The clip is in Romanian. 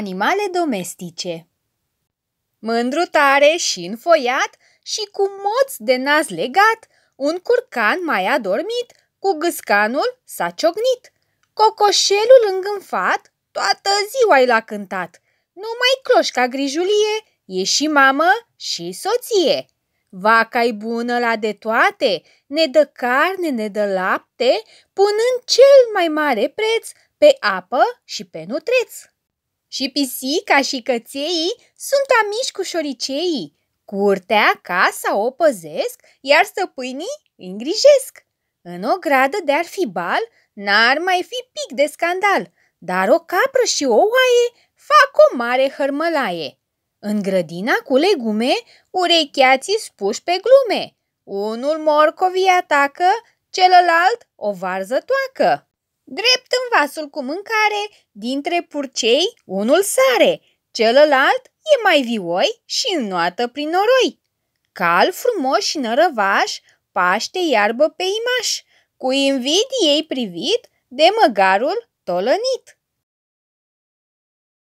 Animale domestice Mândru tare și înfoiat și cu moț de nas legat, un curcan mai a dormit, cu gâscanul s-a ciognit. Cocoșelul îngânfat, toată ziua i l-a cântat. Numai cloșca grijulie e și mamă și soție. Vaca-i bună la de toate, ne dă carne, ne dă lapte, punând cel mai mare preț pe apă și pe nutreț. Și pisica și cățeii sunt amici cu șoriceii. Curtea, casa o păzesc, iar stăpânii îi îngrijesc. În o gradă de-ar fi bal, n-ar mai fi pic de scandal, dar o capră și o oaie fac o mare hărmălaie. În grădina cu legume, urecheații spuși pe glume. Unul morcovii atacă, celălalt o varză toacă. Drept în vasul cu mâncare, dintre purcei, unul sare, celălalt e mai vioi și înnoată prin noroi. Cal frumos și nărăvaș, paște iarbă pe imaș, cu invidiei ei privit de măgarul tolănit.